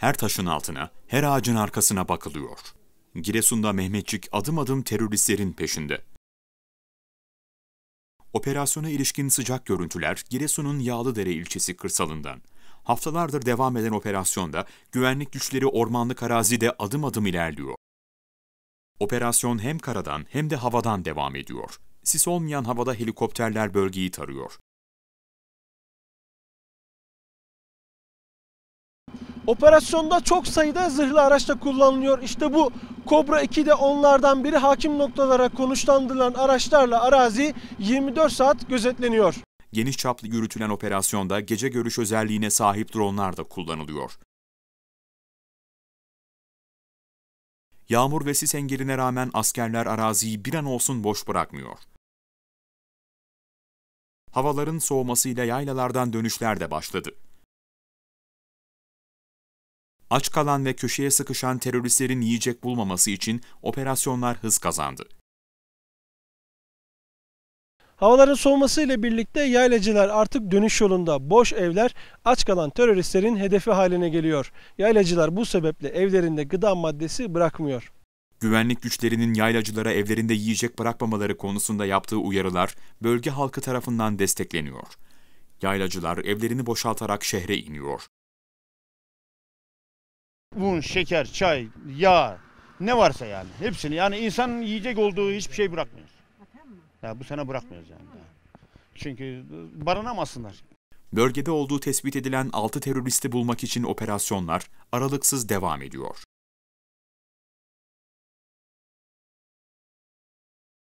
her taşın altına, her ağacın arkasına bakılıyor. Giresun'da Mehmetçik adım adım teröristlerin peşinde. Operasyona ilişkin sıcak görüntüler Giresun'un Yağlıdere ilçesi kırsalından. Haftalardır devam eden operasyonda güvenlik güçleri ormanlık arazide adım adım ilerliyor. Operasyon hem karadan hem de havadan devam ediyor. Sis olmayan havada helikopterler bölgeyi tarıyor. Operasyonda çok sayıda zırhlı araç da kullanılıyor. İşte bu Kobra 2 de onlardan biri hakim noktalara konuşlandırılan araçlarla arazi 24 saat gözetleniyor. Geniş çaplı yürütülen operasyonda gece görüş özelliğine sahip dronlar da kullanılıyor. Yağmur ve sis engeline rağmen askerler araziyi bir an olsun boş bırakmıyor. Havaların soğumasıyla yaylalardan dönüşler de başladı aç kalan ve köşeye sıkışan teröristlerin yiyecek bulmaması için operasyonlar hız kazandı. Havaların soğuması ile birlikte yaylacılar artık dönüş yolunda boş evler aç kalan teröristlerin hedefi haline geliyor. Yaylacılar bu sebeple evlerinde gıda maddesi bırakmıyor. Güvenlik güçlerinin yaylacılara evlerinde yiyecek bırakmamaları konusunda yaptığı uyarılar bölge halkı tarafından destekleniyor. Yaylacılar evlerini boşaltarak şehre iniyor. Un, şeker, çay, yağ ne varsa yani hepsini. Yani insanın yiyecek olduğu hiçbir şey bırakmıyoruz. Ya bu sene bırakmıyoruz yani. Çünkü barınamasınlar. Bölgede olduğu tespit edilen 6 teröristi bulmak için operasyonlar aralıksız devam ediyor.